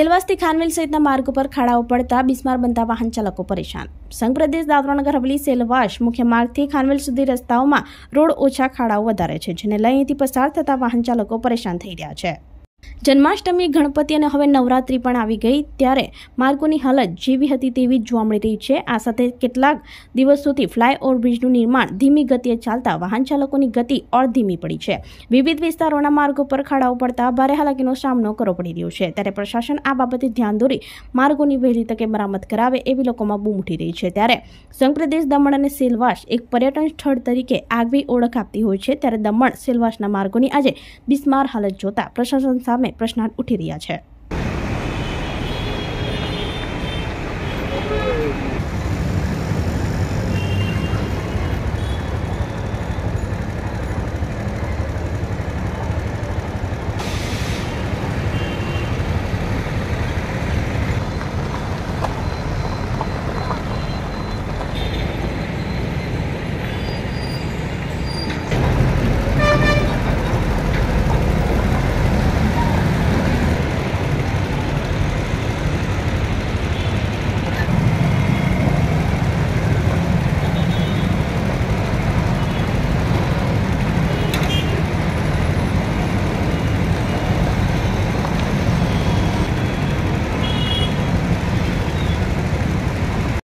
સેલવાસથી ખાનવેલ સહિતના માર્ગ પર ખાડાઓ પડતા બિસ્માર બનતા વાહન ચાલકો પરેશાન સંઘ પ્રદેશ દાદરાનગર હવેલી સેલવાસ મુખ્ય માર્ગથી ખાનવેલ સુધી રસ્તાઓમાં રોડ ઓછા ખાડાઓ વધારે છે જેને લઈ પસાર થતા વાહન ચાલકો પરેશાન થઈ રહ્યા છે જન્માષ્ટમી ગણપતિ અને હવે નવરાત્રિ પણ આવી ગઈ ત્યારે માર્ગોની હાલત જેવી હતી તેવી જ જોવા મળી રહી છે આ સાથે કેટલાક દિવસોથી ફ્લાયઓવર બ્રિજનું નિર્માણ ધીમી ગતિએ ચાલતા વાહન ચાલકોની ગતિ ઓર ધીમી પડી છે વિવિધ વિસ્તારોના માર્ગો પર ખાડાઓ પડતા ભારે હાલાકીનો સામનો કરવો પડી રહ્યો છે ત્યારે પ્રશાસન આ બાબતે ધ્યાન દોરી માર્ગોની વહેલી તકે મરામત કરાવે એવી લોકોમાં બૂમ ઉઠી રહી છે ત્યારે સંઘપ્રદેશ દમણ અને સેલવાસ એક પર્યટન સ્થળ તરીકે આગવી ઓળખ આપતી હોય છે ત્યારે દમણ સેલવાસના માર્ગોની આજે બિસ્માર હાલત જોતા પ્રશાસન સામે પ્રશ્નાર્થ ઉઠી રહ્યા છે